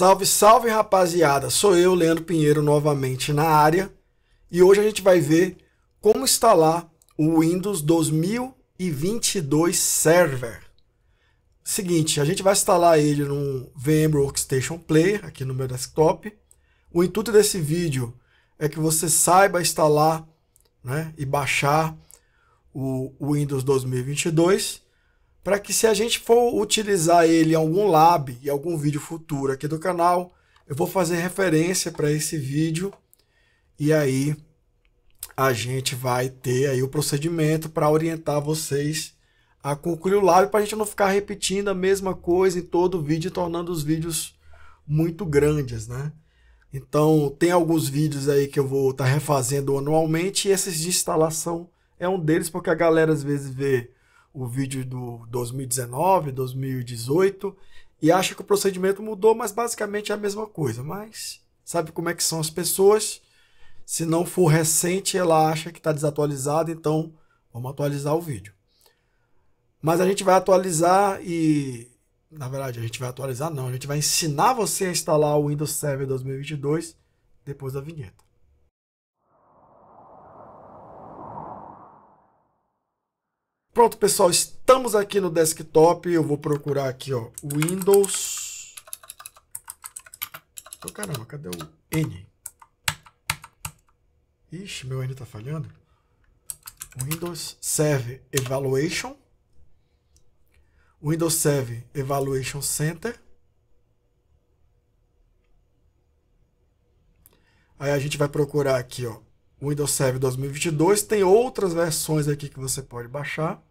Salve, salve rapaziada! Sou eu, Leandro Pinheiro, novamente na área e hoje a gente vai ver como instalar o Windows 2022 Server. Seguinte, a gente vai instalar ele no VM Workstation Player, aqui no meu desktop. O intuito desse vídeo é que você saiba instalar né, e baixar o Windows 2022 para que se a gente for utilizar ele em algum lab e algum vídeo futuro aqui do canal, eu vou fazer referência para esse vídeo e aí a gente vai ter aí o procedimento para orientar vocês a concluir o lab para a gente não ficar repetindo a mesma coisa em todo o vídeo, tornando os vídeos muito grandes, né? Então, tem alguns vídeos aí que eu vou estar tá refazendo anualmente e esses de instalação é um deles, porque a galera às vezes vê o vídeo do 2019, 2018 e acha que o procedimento mudou, mas basicamente é a mesma coisa. Mas sabe como é que são as pessoas? Se não for recente, ela acha que está desatualizado, então vamos atualizar o vídeo. Mas a gente vai atualizar e. Na verdade, a gente vai atualizar, não. A gente vai ensinar você a instalar o Windows Server 2022 depois da vinheta. Pronto, pessoal, estamos aqui no desktop. Eu vou procurar aqui, ó, Windows. Oh, caramba, cadê o N? Ixi, meu N tá falhando. Windows Serve Evaluation. Windows Serve Evaluation Center. Aí a gente vai procurar aqui, ó, Windows Serve 2022. Tem outras versões aqui que você pode baixar.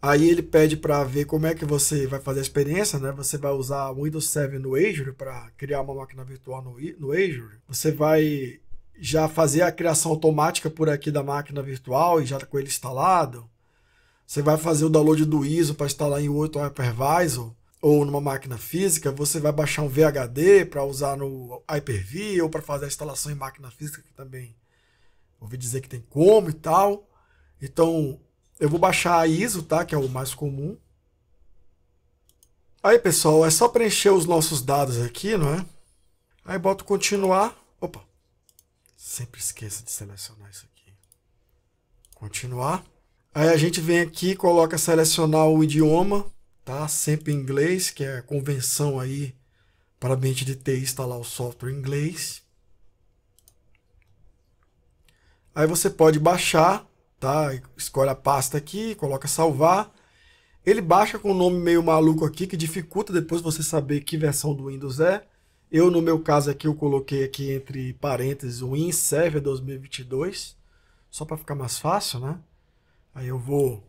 Aí ele pede para ver como é que você vai fazer a experiência, né? Você vai usar o Windows 7 no Azure para criar uma máquina virtual no, no Azure. Você vai já fazer a criação automática por aqui da máquina virtual e já tá com ele instalado. Você vai fazer o download do ISO para instalar em outro hypervisor ou numa máquina física. Você vai baixar um VHD para usar no Hyper-V ou para fazer a instalação em máquina física que também ouvi dizer que tem como e tal. Então, eu vou baixar a ISO, tá? Que é o mais comum. Aí, pessoal, é só preencher os nossos dados aqui, não é? Aí boto continuar. Opa! Sempre esqueça de selecionar isso aqui. Continuar. Aí a gente vem aqui, coloca selecionar o idioma, tá? Sempre inglês, que é a convenção aí para a mente de ter instalar o software em inglês. Aí você pode baixar tá? Escolhe a pasta aqui, coloca salvar. Ele baixa com um nome meio maluco aqui, que dificulta depois você saber que versão do Windows é. Eu, no meu caso aqui, eu coloquei aqui entre parênteses o WinServer 2022, só para ficar mais fácil, né? Aí eu vou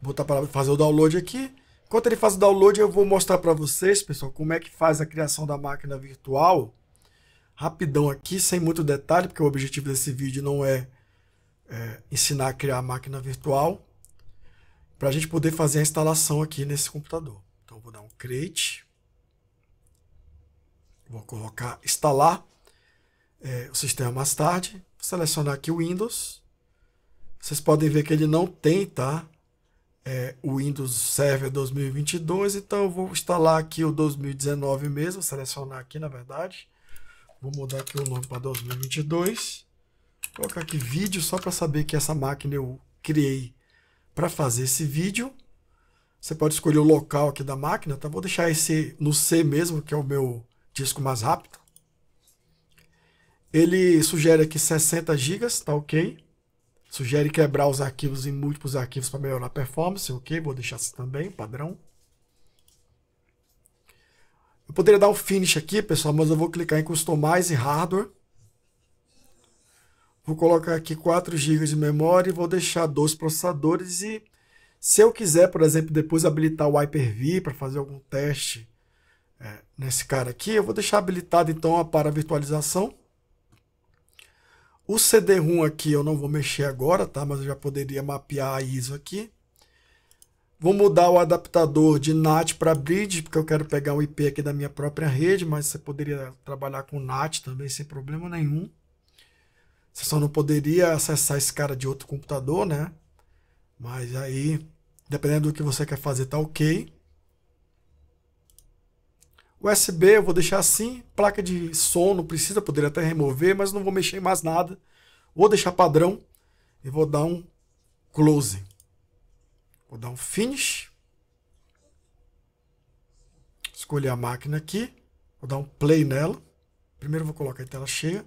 botar para fazer o download aqui. Enquanto ele faz o download, eu vou mostrar para vocês, pessoal, como é que faz a criação da máquina virtual. Rapidão aqui, sem muito detalhe, porque o objetivo desse vídeo não é é, ensinar a criar a máquina virtual para a gente poder fazer a instalação aqui nesse computador. Então vou dar um create, vou colocar instalar é, o sistema mais tarde, vou selecionar aqui o Windows. Vocês podem ver que ele não tem, tá? É, o Windows Server 2022, então eu vou instalar aqui o 2019 mesmo, selecionar aqui na verdade. Vou mudar aqui o nome para 2022. Vou colocar aqui vídeo só para saber que essa máquina eu criei para fazer esse vídeo. Você pode escolher o local aqui da máquina, tá? Vou deixar esse no C mesmo, que é o meu disco mais rápido. Ele sugere aqui 60 GB, tá ok. Sugere quebrar os arquivos em múltiplos arquivos para melhorar a performance, ok. Vou deixar isso assim também, padrão. Eu poderia dar o um finish aqui, pessoal, mas eu vou clicar em Customize Hardware. Vou colocar aqui 4 GB de memória e vou deixar dois processadores e se eu quiser, por exemplo, depois habilitar o Hyper-V para fazer algum teste é, nesse cara aqui, eu vou deixar habilitado então a para virtualização. O CD-ROM aqui eu não vou mexer agora, tá? Mas eu já poderia mapear a ISO aqui. Vou mudar o adaptador de NAT para bridge, porque eu quero pegar o IP aqui da minha própria rede, mas você poderia trabalhar com NAT também sem problema nenhum. Você só não poderia acessar esse cara de outro computador, né? Mas aí, dependendo do que você quer fazer, tá ok. USB eu vou deixar assim. Placa de som não precisa, poderia até remover, mas não vou mexer em mais nada. Vou deixar padrão e vou dar um close. Vou dar um finish. Escolher a máquina aqui. Vou dar um play nela. Primeiro vou colocar a tela cheia.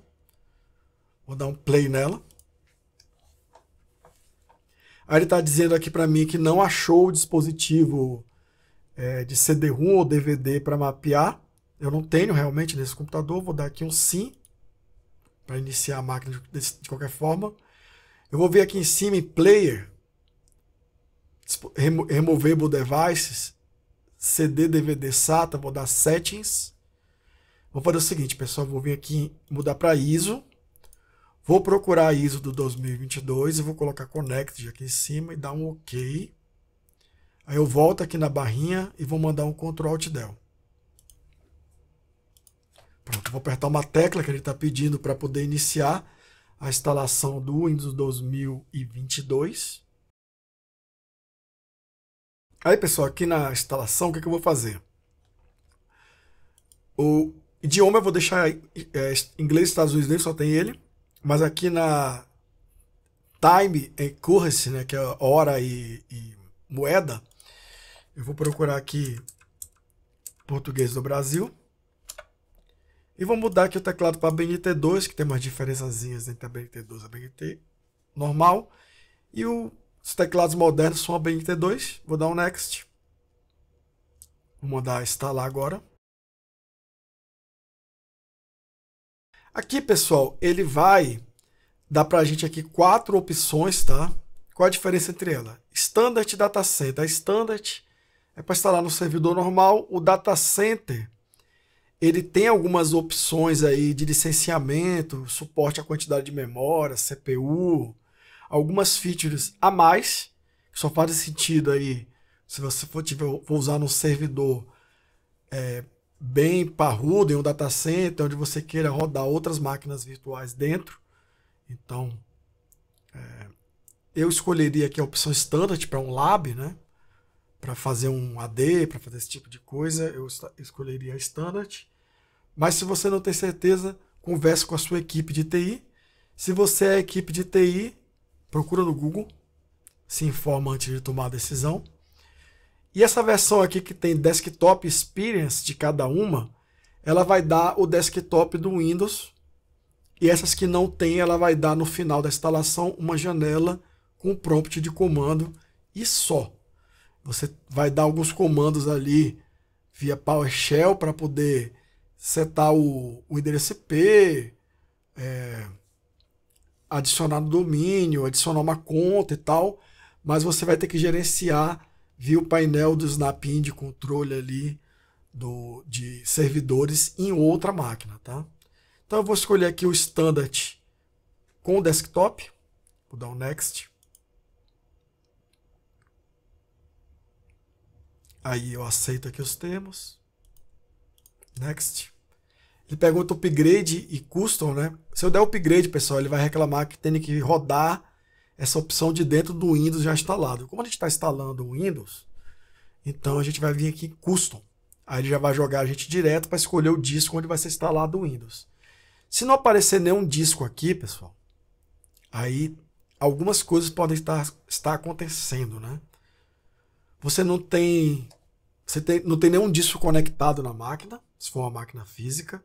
Vou dar um play nela. Aí ele está dizendo aqui para mim que não achou o dispositivo é, de CD-ROM ou DVD para mapear. Eu não tenho realmente nesse computador. Vou dar aqui um sim para iniciar a máquina de, de, qualquer forma. Eu vou vir aqui em cima em Player, remo, Removable Devices, CD, DVD, SATA. Vou dar Settings. Vou fazer o seguinte, pessoal. Vou vir aqui mudar para ISO. Vou procurar a ISO do 2022 e vou colocar Connect aqui em cima e dar um OK. Aí eu volto aqui na barrinha e vou mandar um Ctrl Alt Del. Pronto, vou apertar uma tecla que ele está pedindo para poder iniciar a instalação do Windows 2022. Aí, pessoal, aqui na instalação, o que, é que eu vou fazer? O idioma eu vou deixar é, inglês, Estados Unidos, só tem ele. Mas aqui na Time and Currency, né, que é hora e, e moeda, eu vou procurar aqui português do Brasil. E vou mudar aqui o teclado para BNT2, que tem umas diferençazinhas entre a BNT2 e a BNT normal. E o, os teclados modernos são a BNT2. Vou dar um Next. Vou mandar instalar agora. Aqui, pessoal, ele vai dar para a gente aqui quatro opções, tá? Qual a diferença entre elas? Standard Data Center. A Standard é para instalar no servidor normal. O Data Center, ele tem algumas opções aí de licenciamento, suporte à quantidade de memória, CPU, algumas features a mais, que só fazem sentido aí se você for, tiver, for usar no servidor é, bem parrudo, em um data center, onde você queira rodar outras máquinas virtuais dentro. Então, é, eu escolheria aqui a opção standard para um lab, né? Para fazer um AD, para fazer esse tipo de coisa, eu escolheria a standard. Mas se você não tem certeza, converse com a sua equipe de TI. Se você é equipe de TI, procura no Google, se informa antes de tomar a decisão. E essa versão aqui que tem desktop experience de cada uma, ela vai dar o desktop do Windows. E essas que não tem, ela vai dar no final da instalação uma janela com prompt de comando e só. Você vai dar alguns comandos ali via PowerShell para poder setar o, o endereço IP, é, adicionar no domínio, adicionar uma conta e tal, mas você vai ter que gerenciar vi o painel do Snapin de controle ali do, de servidores em outra máquina, tá? Então eu vou escolher aqui o Standard com o desktop, vou dar o um Next. Aí eu aceito aqui os termos. Next. Ele pergunta upgrade e custom, né? Se eu der upgrade, pessoal, ele vai reclamar que tem que rodar essa opção de dentro do Windows já instalado. Como a gente está instalando o Windows, então a gente vai vir aqui em Custom. Aí ele já vai jogar a gente direto para escolher o disco onde vai ser instalado o Windows. Se não aparecer nenhum disco aqui, pessoal, aí algumas coisas podem estar, estar acontecendo, né? Você não tem, você tem, não tem nenhum disco conectado na máquina, se for uma máquina física,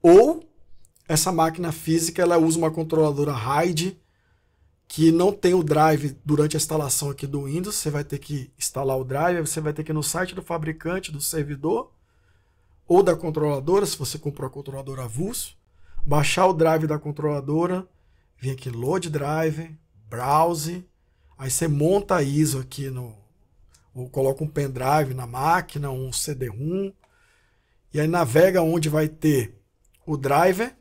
ou essa máquina física ela usa uma controladora RAID que não tem o drive durante a instalação aqui do Windows, você vai ter que instalar o drive, você vai ter que ir no site do fabricante, do servidor ou da controladora, se você comprou a controladora avulso, baixar o drive da controladora, vir aqui load drive, browse, aí você monta a ISO aqui no ou coloca um pendrive na máquina, um CD-ROM, e aí navega onde vai ter o driver.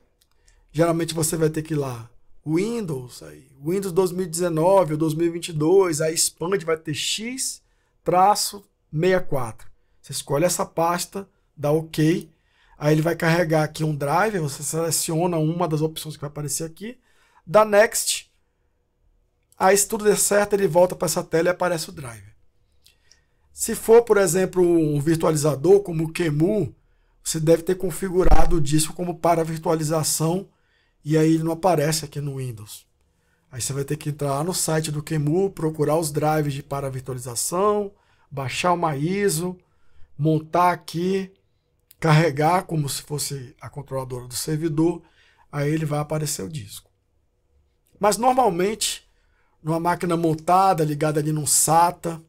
Geralmente você vai ter que ir lá Windows aí Windows 2019 ou 2022, aí expande, vai ter X traço 64. Você escolhe essa pasta, dá OK, aí ele vai carregar aqui um driver, você seleciona uma das opções que vai aparecer aqui, dá Next, aí se tudo der certo ele volta para essa tela e aparece o driver. Se for, por exemplo, um virtualizador como o QEMU, você deve ter configurado o disco como para virtualização e aí ele não aparece aqui no Windows. Aí você vai ter que entrar lá no site do qemu procurar os drives de para virtualização, baixar uma ISO, montar aqui, carregar como se fosse a controladora do servidor, aí ele vai aparecer o disco. Mas normalmente, numa máquina montada, ligada ali num SATA,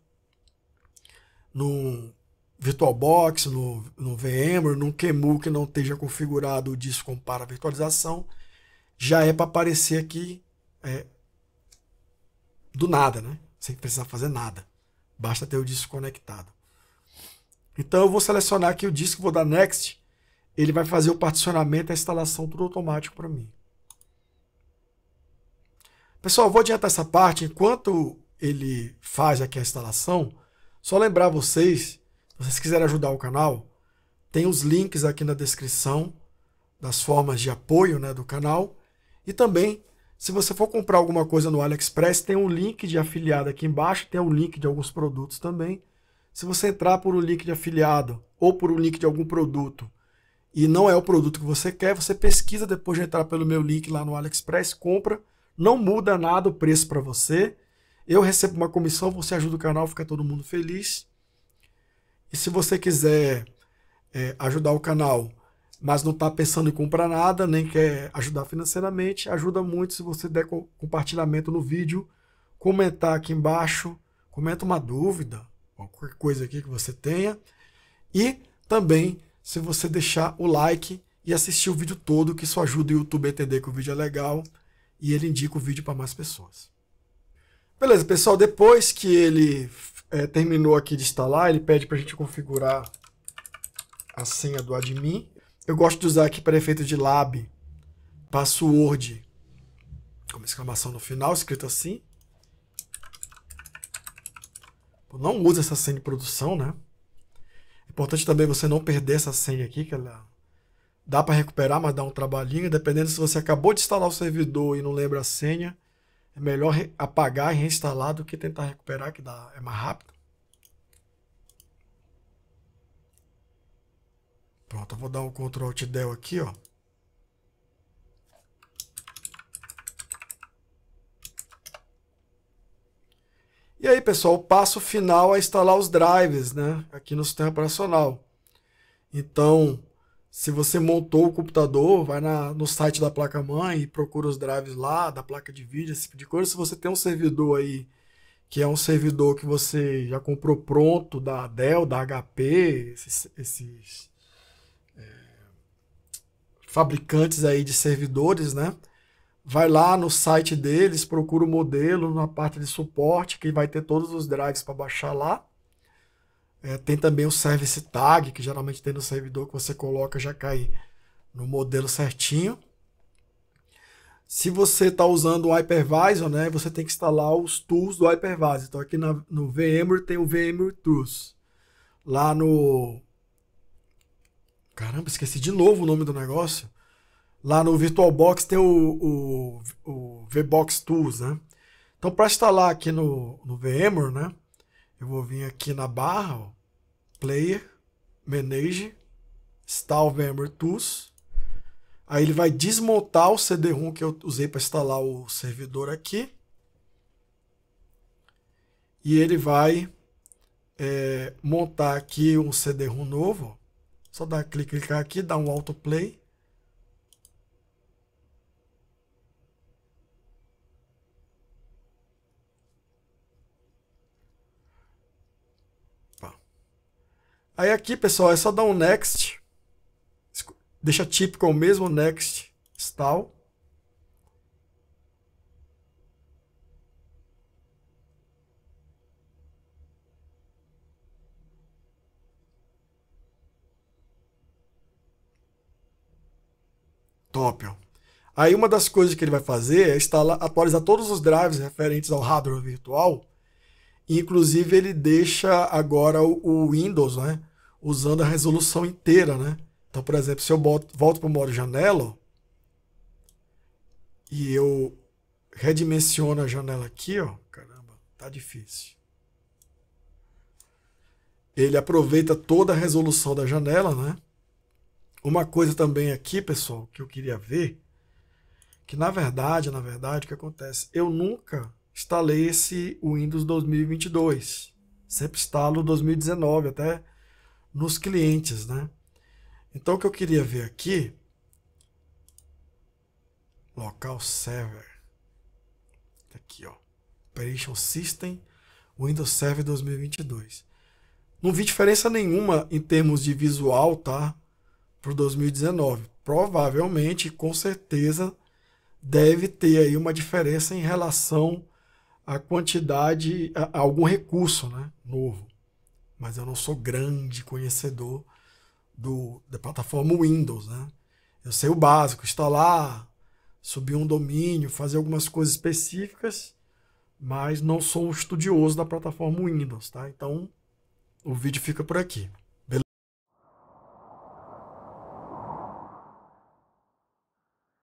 num VirtualBox, no, no VMware, num QEMU que não esteja configurado o disco para virtualização, já é para aparecer aqui é, do nada, né? Sem precisar fazer nada. Basta ter o disco conectado. Então eu vou selecionar aqui o disco, vou dar Next. Ele vai fazer o particionamento, a instalação, tudo automático para mim. Pessoal, vou adiantar essa parte. Enquanto ele faz aqui a instalação, só lembrar vocês, se vocês quiserem ajudar o canal, tem os links aqui na descrição das formas de apoio né, do canal e também se você for comprar alguma coisa no AliExpress, tem um link de afiliado aqui embaixo, tem um link de alguns produtos também. Se você entrar por um link de afiliado ou por um link de algum produto e não é o produto que você quer, você pesquisa depois de entrar pelo meu link lá no AliExpress, compra, não muda nada o preço para você. Eu recebo uma comissão, você ajuda o canal, fica todo mundo feliz. E se você quiser é, ajudar o canal mas não está pensando em comprar nada, nem quer ajudar financeiramente, ajuda muito se você der compartilhamento no vídeo, comentar aqui embaixo, comenta uma dúvida, qualquer coisa aqui que você tenha, e também se você deixar o like e assistir o vídeo todo, que isso ajuda o YouTube a entender que o vídeo é legal e ele indica o vídeo para mais pessoas. Beleza, pessoal, depois que ele é, terminou aqui de instalar, ele pede para a gente configurar a senha do admin eu gosto de usar aqui para efeito de lab, password, com uma exclamação no final, escrito assim. Não usa essa senha de produção, né? É importante também você não perder essa senha aqui, que ela dá para recuperar, mas dá um trabalhinho. Dependendo se você acabou de instalar o servidor e não lembra a senha, é melhor apagar e reinstalar do que tentar recuperar, que dá, é mais rápido. Pronto, eu vou dar um Ctrl Alt Del aqui, ó. E aí, pessoal, o passo final é instalar os drives, né? Aqui no sistema operacional. Então, se você montou o computador, vai na, no site da placa-mãe e procura os drives lá, da placa de vídeo, esse tipo de coisa. Se você tem um servidor aí, que é um servidor que você já comprou pronto, da Dell, da HP, esses, esses fabricantes aí de servidores, né? Vai lá no site deles, procura o modelo na parte de suporte, que vai ter todos os drives para baixar lá. É, tem também o service tag, que geralmente tem no servidor que você coloca já cai no modelo certinho. Se você está usando o Hypervisor, né, você tem que instalar os tools do Hypervisor. Então aqui na, no VMware tem o VMware Tools. Lá no Caramba, esqueci de novo o nome do negócio. Lá no VirtualBox tem o, o, o VBox Tools, né? Então, para instalar aqui no, no VMware, né? Eu vou vir aqui na barra, ó, Player, Manage, Install VMware Tools. Aí ele vai desmontar o CD-ROM que eu usei para instalar o servidor aqui. E ele vai é, montar aqui um CD-ROM novo. Só dar clicar aqui, dar um autoplay. Tá. Aí aqui, pessoal, é só dar um next. Deixa típico é o mesmo next, install. Top, ó. Aí uma das coisas que ele vai fazer é instalar, atualizar todos os drives referentes ao hardware virtual. Inclusive ele deixa agora o, o Windows, né? Usando a resolução inteira, né? Então, por exemplo, se eu boto, volto para o modo janela e eu redimensiono a janela aqui, ó, caramba, tá difícil. Ele aproveita toda a resolução da janela, né? Uma coisa também aqui, pessoal, que eu queria ver, que na verdade, na verdade, o que acontece? Eu nunca instalei esse Windows 2022. Sempre instalo 2019, até nos clientes, né? Então, o que eu queria ver aqui, local server, tá aqui, ó, Operation System, Windows Server 2022. Não vi diferença nenhuma em termos de visual, tá? para 2019. Provavelmente, com certeza, deve ter aí uma diferença em relação à quantidade, a, a algum recurso né, novo. Mas eu não sou grande conhecedor do, da plataforma Windows. Né? Eu sei o básico, instalar, subir um domínio, fazer algumas coisas específicas, mas não sou um estudioso da plataforma Windows. Tá? Então, o vídeo fica por aqui.